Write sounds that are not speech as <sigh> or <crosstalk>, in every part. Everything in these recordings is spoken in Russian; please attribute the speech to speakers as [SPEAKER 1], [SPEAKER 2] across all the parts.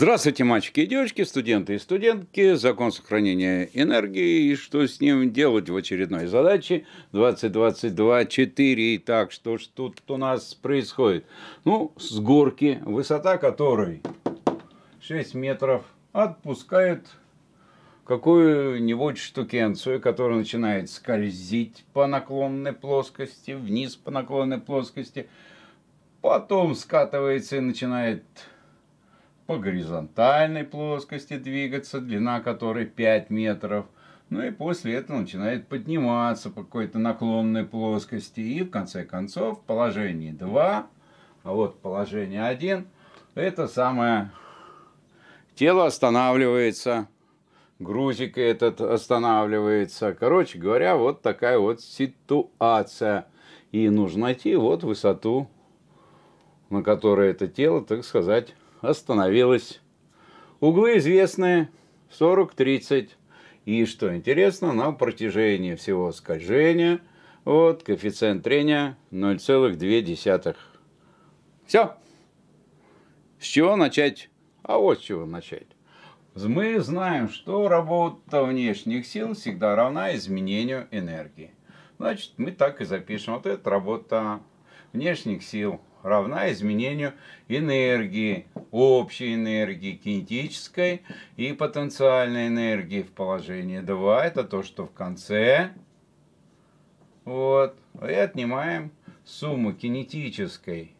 [SPEAKER 1] Здравствуйте, мальчики и девочки, студенты и студентки. Закон сохранения энергии и что с ним делать в очередной задаче 2022-4. Итак, что ж тут у нас происходит? Ну, с горки, высота которой 6 метров, отпускает какую-нибудь штукенцию, которая начинает скользить по наклонной плоскости, вниз по наклонной плоскости, потом скатывается и начинает по горизонтальной плоскости двигаться, длина которой 5 метров. Ну и после этого начинает подниматься по какой-то наклонной плоскости. И в конце концов положение 2, а вот положение 1, это самое тело останавливается, грузик этот останавливается. Короче говоря, вот такая вот ситуация. И нужно найти вот высоту, на которой это тело, так сказать, остановилась. Углы известные 40-30. И что интересно, на протяжении всего скольжения вот коэффициент трения 0,2. Все. С чего начать? А вот с чего начать. Мы знаем, что работа внешних сил всегда равна изменению энергии. Значит, мы так и запишем. Вот это работа внешних сил равна изменению энергии, общей энергии, кинетической и потенциальной энергии в положении 2. Это то, что в конце. Вот. И отнимаем сумму кинетической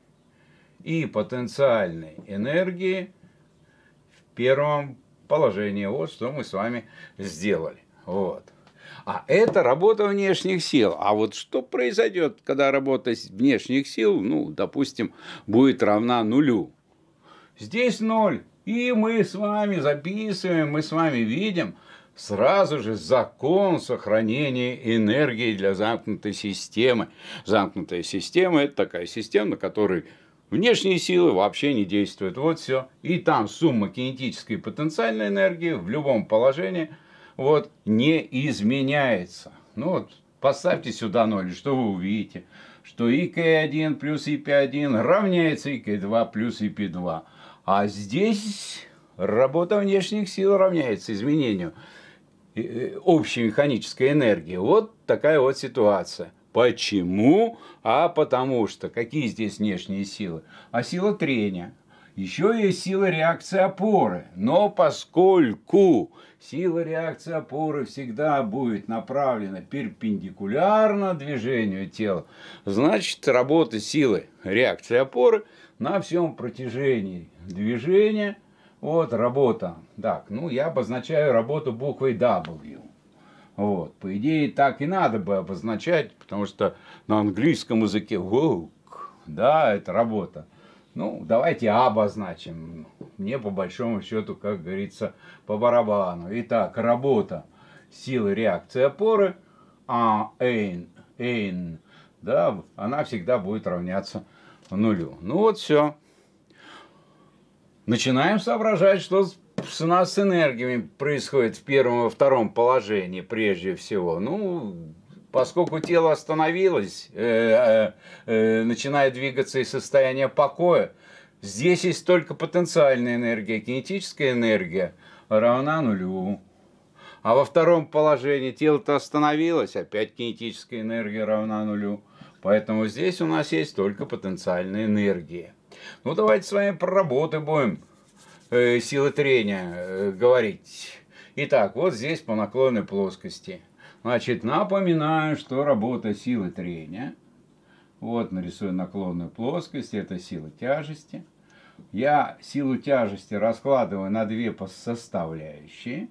[SPEAKER 1] и потенциальной энергии в первом положении. Вот что мы с вами сделали. Вот. А это работа внешних сил. А вот что произойдет, когда работа внешних сил, ну, допустим, будет равна нулю? Здесь ноль. И мы с вами записываем, мы с вами видим сразу же закон сохранения энергии для замкнутой системы. Замкнутая система – это такая система, на которой Внешние силы вообще не действуют. Вот все. И там сумма кинетической и потенциальной энергии в любом положении – вот, не изменяется. Ну вот, поставьте сюда 0, что вы увидите? Что ИК1 плюс ИП1 равняется ИК2 плюс ИП2. А здесь работа внешних сил равняется изменению э, общей механической энергии. Вот такая вот ситуация. Почему? А потому что. Какие здесь внешние силы? А сила трения. Еще есть сила реакции опоры, но поскольку сила реакции опоры всегда будет направлена перпендикулярно движению тела, значит работа силы реакции опоры на всем протяжении движения, вот работа, так, ну я обозначаю работу буквой W. Вот. По идее, так и надо бы обозначать, потому что на английском языке work, да, это работа. Ну, давайте обозначим. Мне по большому счету, как говорится, по барабану. Итак, работа силы реакции опоры, а эйн, эйн, да, она всегда будет равняться нулю. Ну вот все. Начинаем соображать, что с нас с энергиями происходит в первом и втором положении прежде всего. Ну, Поскольку тело остановилось, э, э, э, начиная двигаться из состояния покоя, здесь есть только потенциальная энергия, кинетическая энергия равна нулю. А во втором положении тело-то остановилось, опять кинетическая энергия равна нулю. Поэтому здесь у нас есть только потенциальная энергия. Ну, давайте с вами про работы будем э, силы трения э, говорить. Итак, вот здесь по наклонной плоскости – Значит, напоминаю, что работа силы трения. Вот нарисую наклонную плоскость, это сила тяжести. Я силу тяжести раскладываю на две составляющие.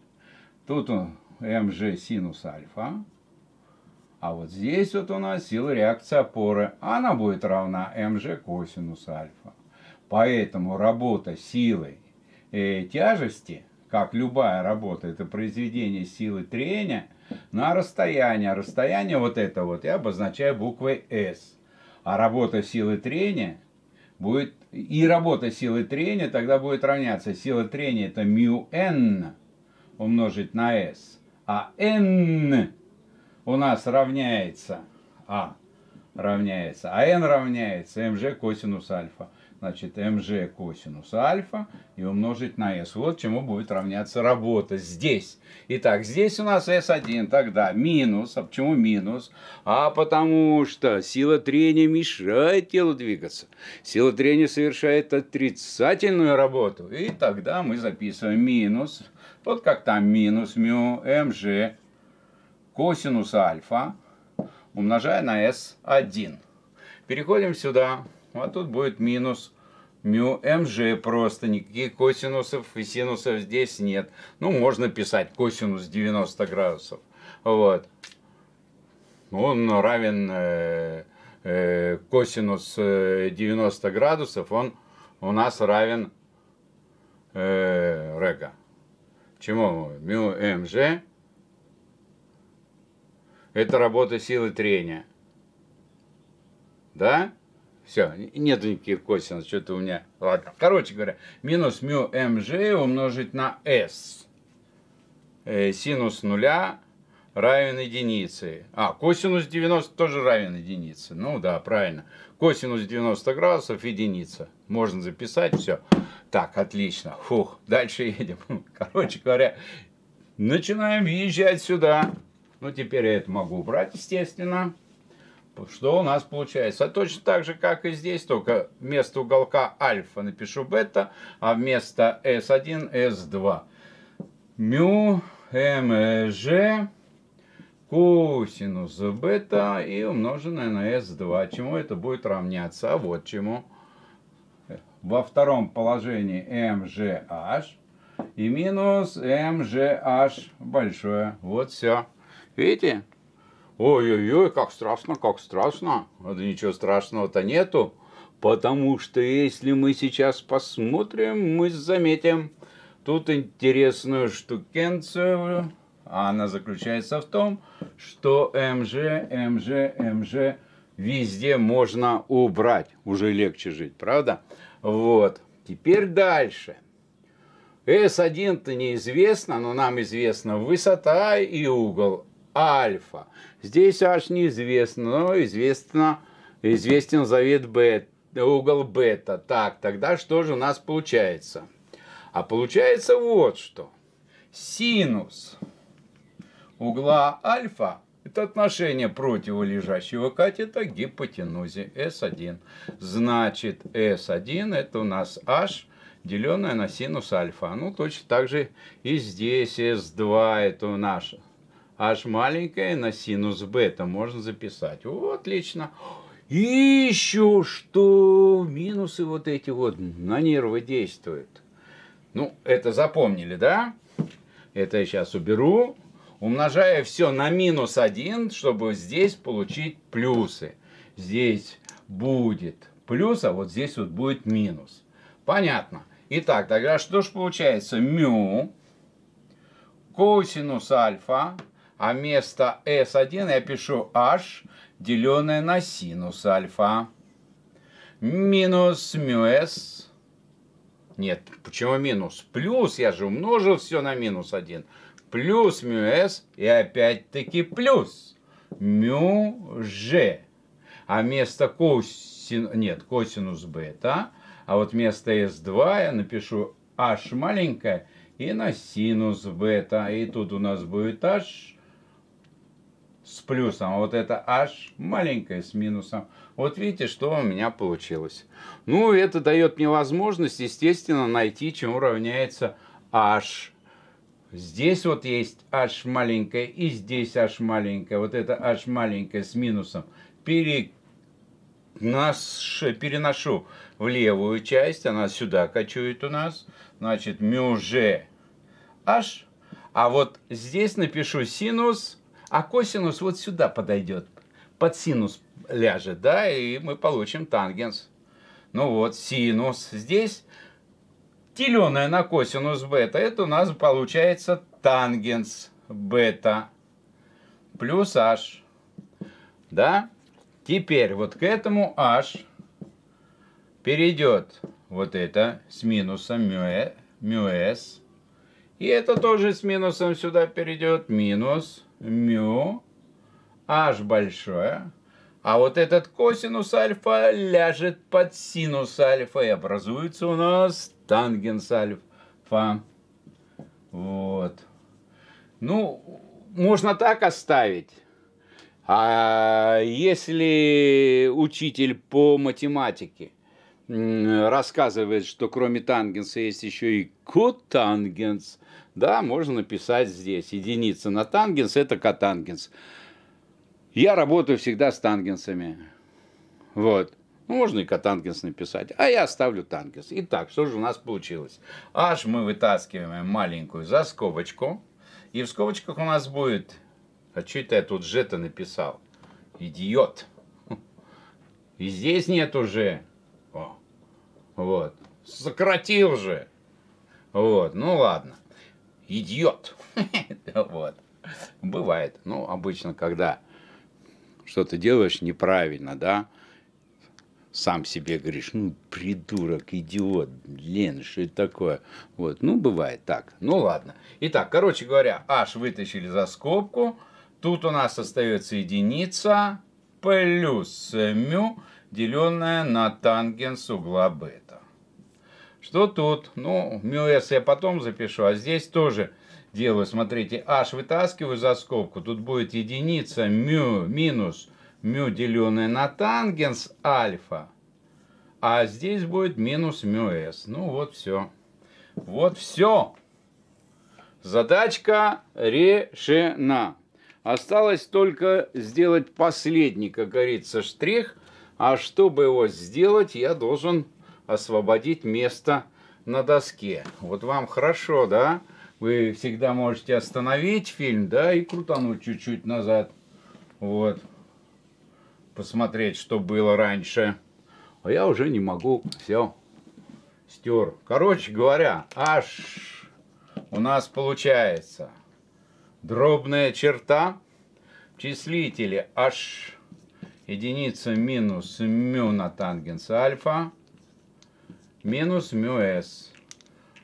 [SPEAKER 1] Тут мж синус альфа. А вот здесь вот у нас сила реакции опоры. Она будет равна мж косинус альфа. Поэтому работа силы э, тяжести, как любая работа, это произведение силы трения – на расстояние. А расстояние вот это вот я обозначаю буквой S. А работа силы трения будет... И работа силы трения тогда будет равняться. Сила трения это mu n умножить на S. А n у нас равняется... А равняется. А n равняется mg косинус альфа значит, mg косинус альфа и умножить на s. Вот чему будет равняться работа здесь. Итак, здесь у нас s1, тогда минус. А почему минус? А потому что сила трения мешает телу двигаться. Сила трения совершает отрицательную работу. И тогда мы записываем минус. Вот как там минус μ mg косинус альфа умножая на s1. Переходим сюда. А тут будет минус мю mg просто, никаких косинусов и синусов здесь нет. Ну, можно писать косинус 90 градусов. Вот. Он равен э, э, косинус 90 э, градусов, он у нас равен э, рега. Чему? Мю mg. Это работа силы трения. Да. Все, нет никаких косинусов, что-то у меня... Ладно, короче говоря, минус μ mg умножить на s. Э, синус нуля равен единице. А, косинус 90 тоже равен единице. Ну да, правильно. Косинус 90 градусов единица. Можно записать, все. Так, отлично. Фух, дальше едем. <laughs> Короче говоря, начинаем въезжать сюда. Ну, теперь я это могу убрать, естественно. Что у нас получается? А точно так же, как и здесь, только вместо уголка альфа напишу бета, а вместо S1 S2. Мю, МЖ, эм, э, косинус бета и умноженное на S2. Чему это будет равняться? А вот чему. Во втором положении МЖH эм, и минус МЖH эм, большое. Вот все. Видите? ой-ой-ой, как страшно, как страшно. А да ничего страшного-то нету, потому что если мы сейчас посмотрим, мы заметим тут интересную штукенцию. Она заключается в том, что МЖ, МЖ, МЖ везде можно убрать. Уже легче жить, правда? Вот. Теперь дальше. S1-то неизвестно, но нам известна высота и угол альфа. Здесь h неизвестно, но известно, известен завет бета, угол бета. Так, тогда что же у нас получается? А получается вот что. Синус угла альфа это отношение противолежащего катета к гипотенузе S1. Значит, S1 это у нас H, деленное на синус альфа. Ну, точно так же и здесь S2 это у h маленькое на синус бета можно записать. О, отлично. И еще что минусы вот эти вот на нервы действуют. Ну, это запомнили, да? Это я сейчас уберу. Умножая все на минус 1, чтобы здесь получить плюсы. Здесь будет плюс, а вот здесь вот будет минус. Понятно. Итак, тогда что же получается? Мю косинус альфа а вместо S1 я пишу H, деленное на синус альфа, минус мю S. Нет, почему минус? Плюс, я же умножил все на минус 1. Плюс мю S и опять-таки плюс мю G. А вместо косин... Нет, косинус бета. А вот вместо S2 я напишу H маленькое и на синус бета. И тут у нас будет H с плюсом, а вот это h маленькое с минусом. Вот видите, что у меня получилось. Ну, это дает мне возможность, естественно, найти, чем уравняется h. Здесь вот есть h маленькое и здесь h маленькое. Вот это h маленькое с минусом пере... переношу в левую часть. Она сюда кочует у нас. Значит, μg h. А вот здесь напишу синус а косинус вот сюда подойдет, под синус ляжет, да, и мы получим тангенс. Ну вот, синус здесь, деленное на косинус бета, это у нас получается тангенс бета плюс h. Да? Теперь вот к этому h перейдет вот это с минусом μ, μs. Э, и это тоже с минусом сюда перейдет. Минус мю, h большое. А вот этот косинус альфа ляжет под синус альфа, и образуется у нас тангенс альфа. Вот. Ну, можно так оставить. А если учитель по математике рассказывает, что кроме тангенса есть еще и котангенс, да, можно написать здесь. Единица на тангенс – это котангенс. Я работаю всегда с тангенсами. Вот. Ну, можно и котангенс написать. А я оставлю тангенс. Итак, что же у нас получилось? H мы вытаскиваем маленькую за скобочку. И в скобочках у нас будет... А что это я тут же-то написал? Идиот. И здесь нет уже. Вот. Сократил же. Вот. Ну ладно идиот. <laughs> Вот. Бывает. Ну, обычно, когда что-то делаешь неправильно, да, сам себе говоришь, ну, придурок, идиот, блин, что это такое? Вот, ну, бывает так. Ну, ладно. Итак, короче говоря, h вытащили за скобку. Тут у нас остается единица плюс μ, деленная на тангенс угла бета что тут. Ну, МЮС я потом запишу, а здесь тоже делаю. Смотрите, h вытаскиваю за скобку, тут будет единица мю минус мю деленное на тангенс альфа. А здесь будет минус μs. Ну вот все. Вот все. Задачка решена. Осталось только сделать последний, как говорится, штрих. А чтобы его сделать, я должен освободить место на доске. Вот вам хорошо, да? Вы всегда можете остановить фильм, да, и крутануть чуть-чуть назад. Вот. Посмотреть, что было раньше. А я уже не могу. Все. Стер. Короче говоря, аж у нас получается дробная черта в числителе h единица минус мю на тангенс альфа минус μ s.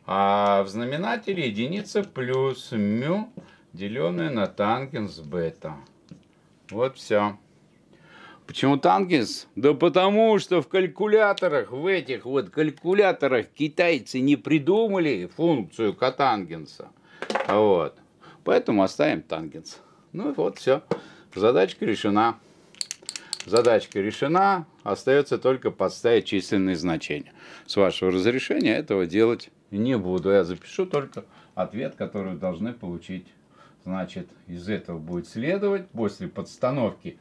[SPEAKER 1] А в знаменателе единица плюс μ, деленное на тангенс бета. Вот все. Почему тангенс? Да потому что в калькуляторах, в этих вот калькуляторах китайцы не придумали функцию котангенса. Вот. Поэтому оставим тангенс. Ну вот все. Задачка решена. Задачка решена, остается только подставить численные значения. С вашего разрешения этого делать не буду. Я запишу только ответ, который должны получить. Значит, из этого будет следовать, после подстановки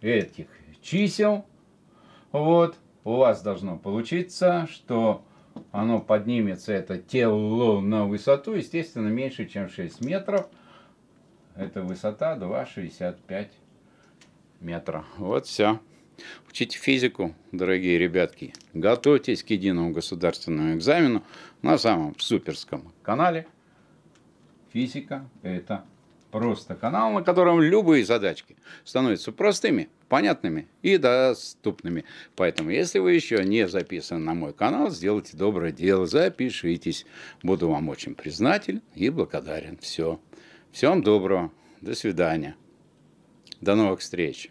[SPEAKER 1] этих чисел, вот, у вас должно получиться, что оно поднимется, это тело на высоту, естественно, меньше, чем 6 метров. Это высота 2,65 метра. Вот все. Учите физику, дорогие ребятки. Готовьтесь к единому государственному экзамену на самом суперском канале. Физика – это просто канал, на котором любые задачки становятся простыми, понятными и доступными. Поэтому, если вы еще не записаны на мой канал, сделайте доброе дело, запишитесь. Буду вам очень признателен и благодарен. Все. Всем доброго. До свидания. До новых встреч!